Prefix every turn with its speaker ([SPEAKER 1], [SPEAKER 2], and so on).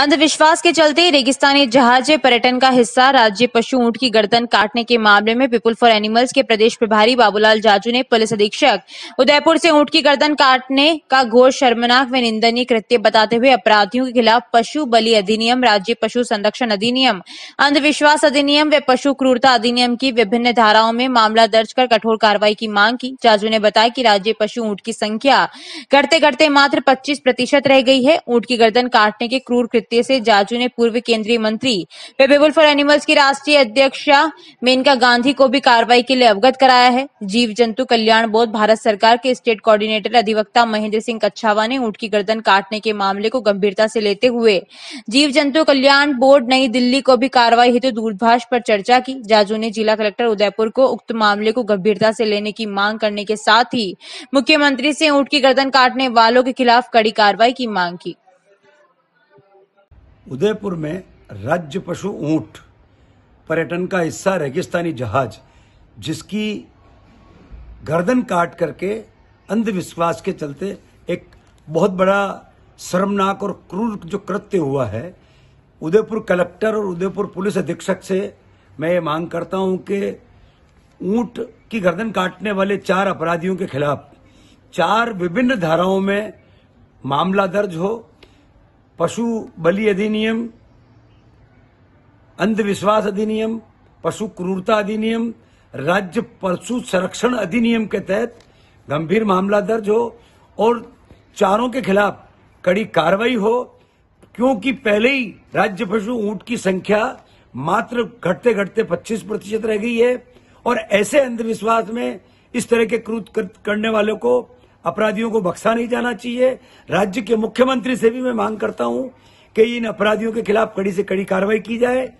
[SPEAKER 1] अंधविश्वास के चलते रेगिस्तानी जहाज पर्यटन का हिस्सा राज्य पशु ऊंट की गर्दन काटने के मामले में पीपुल फॉर एनिमल्स के प्रदेश प्रभारी बाबूलाल जाजू ने पुलिस अधीक्षक उदयपुर से ऊंट की गर्दन काटने का घोर शर्मनाक व निंदनीय कृत्य बताते हुए अपराधियों के खिलाफ पशु बलि अधिनियम राज्य पशु संरक्षण अधिनियम अंधविश्वास अधिनियम व पशु क्रूरता अधिनियम की विभिन्न धाराओं में मामला दर्ज कर कठोर कार्रवाई की मांग की जाजू ने बताया की राज्य पशु ऊंट की संख्या घटते घटते मात्र पच्चीस प्रतिशत रह गई है ऊंट की गर्दन काटने के क्रूर कृत्य व्यक्ति से जाजू ने पूर्व केंद्रीय मंत्री व फॉर एनिमल्स की राष्ट्रीय अध्यक्ष मेनका गांधी को भी कार्रवाई के लिए अवगत कराया है जीव जंतु कल्याण बोर्ड भारत सरकार के स्टेट कोऑर्डिनेटर अधिवक्ता महेंद्र सिंह कच्छावा ने ऊंट की गर्दन काटने के मामले को गंभीरता से लेते हुए जीव जंतु कल्याण बोर्ड नई दिल्ली को भी कार्रवाई हेतु दूरभाष पर चर्चा की जाजू ने जिला कलेक्टर उदयपुर को उक्त मामले को गंभीरता से लेने की मांग करने के साथ ही मुख्यमंत्री से ऊंट की गर्दन काटने वालों के खिलाफ कड़ी कार्रवाई की मांग की
[SPEAKER 2] उदयपुर में राज्य पशु ऊंट पर्यटन का हिस्सा रेगिस्तानी जहाज जिसकी गर्दन काट करके अंधविश्वास के चलते एक बहुत बड़ा शर्मनाक और क्रूर जो कृत्य हुआ है उदयपुर कलेक्टर और उदयपुर पुलिस अधीक्षक से मैं ये मांग करता हूं कि ऊंट की गर्दन काटने वाले चार अपराधियों के खिलाफ चार विभिन्न धाराओं में मामला दर्ज हो पशु बलि अधिनियम अंधविश्वास अधिनियम पशु क्रूरता अधिनियम राज्य पशु संरक्षण अधिनियम के तहत गंभीर मामला दर्ज हो और चारों के खिलाफ कड़ी कार्रवाई हो क्योंकि पहले ही राज्य पशु ऊंट की संख्या मात्र घटते घटते 25 प्रतिशत रह गई है और ऐसे अंधविश्वास में इस तरह के क्रूत करने वालों को अपराधियों को बख्शा नहीं जाना चाहिए राज्य के मुख्यमंत्री से भी मैं मांग करता हूं कि इन अपराधियों के खिलाफ कड़ी से कड़ी कार्रवाई की जाए